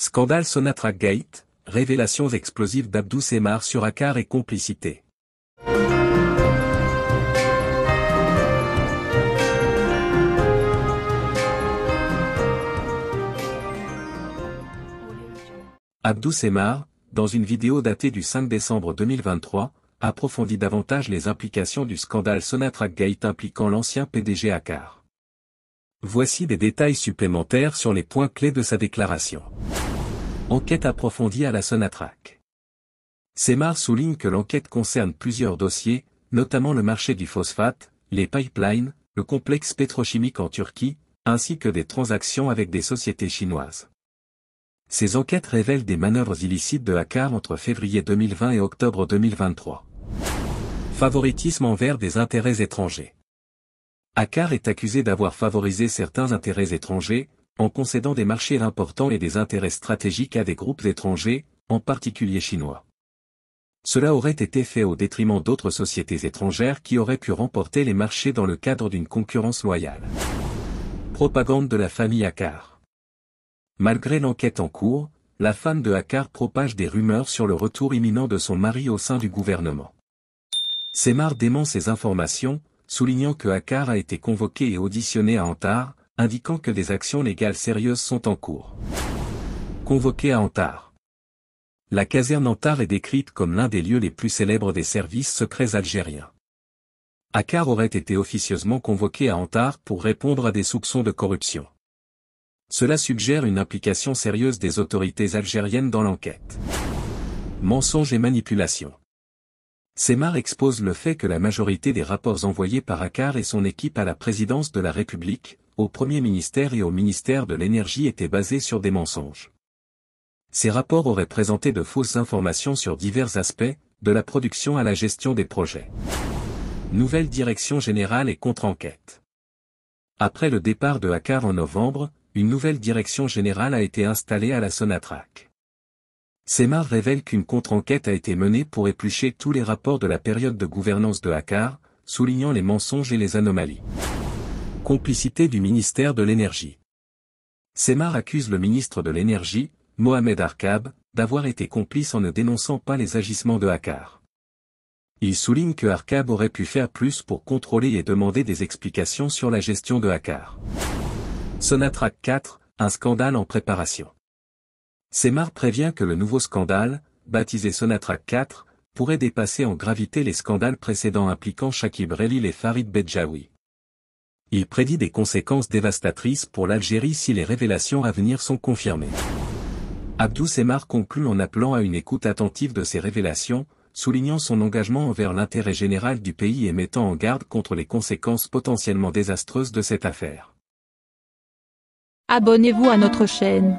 Scandale Sonatra Gate, révélations explosives d'Abdou Semar sur Akar et complicité. Abdou Semar, dans une vidéo datée du 5 décembre 2023, approfondit davantage les implications du scandale Sonatra Gate impliquant l'ancien PDG Akar. Voici des détails supplémentaires sur les points clés de sa déclaration. Enquête approfondie à la Sonatrac. Semar souligne que l'enquête concerne plusieurs dossiers, notamment le marché du phosphate, les pipelines, le complexe pétrochimique en Turquie, ainsi que des transactions avec des sociétés chinoises. Ces enquêtes révèlent des manœuvres illicites de Akar entre février 2020 et octobre 2023. Favoritisme envers des intérêts étrangers. Akar est accusé d'avoir favorisé certains intérêts étrangers, en concédant des marchés importants et des intérêts stratégiques à des groupes étrangers, en particulier chinois. Cela aurait été fait au détriment d'autres sociétés étrangères qui auraient pu remporter les marchés dans le cadre d'une concurrence loyale. Propagande de la famille Akar Malgré l'enquête en cours, la femme de Akar propage des rumeurs sur le retour imminent de son mari au sein du gouvernement. Sémar dément ces informations, soulignant que Akar a été convoqué et auditionné à Antar, indiquant que des actions légales sérieuses sont en cours. Convoqué à Antar. La caserne Antar est décrite comme l'un des lieux les plus célèbres des services secrets algériens. Akar aurait été officieusement convoqué à Antar pour répondre à des soupçons de corruption. Cela suggère une implication sérieuse des autorités algériennes dans l'enquête. Mensonges et manipulations Semar expose le fait que la majorité des rapports envoyés par Akar et son équipe à la présidence de la République, au Premier ministère et au ministère de l'Énergie étaient basés sur des mensonges. Ces rapports auraient présenté de fausses informations sur divers aspects, de la production à la gestion des projets. Nouvelle direction générale et contre-enquête. Après le départ de Akar en novembre, une nouvelle direction générale a été installée à la Sonatrach. Semar révèle qu'une contre-enquête a été menée pour éplucher tous les rapports de la période de gouvernance de Hakkar, soulignant les mensonges et les anomalies. Complicité du ministère de l'Énergie. Semar accuse le ministre de l'Énergie, Mohamed Arkab, d'avoir été complice en ne dénonçant pas les agissements de Hakkar. Il souligne que Arkab aurait pu faire plus pour contrôler et demander des explications sur la gestion de Hakkar. Sonatrak 4, un scandale en préparation. Semar prévient que le nouveau scandale, baptisé Sonatrak 4, pourrait dépasser en gravité les scandales précédents impliquant Shakib Relil et Farid Bedjaoui. Il prédit des conséquences dévastatrices pour l'Algérie si les révélations à venir sont confirmées. Abdou Semar conclut en appelant à une écoute attentive de ces révélations, soulignant son engagement envers l'intérêt général du pays et mettant en garde contre les conséquences potentiellement désastreuses de cette affaire. Abonnez-vous à notre chaîne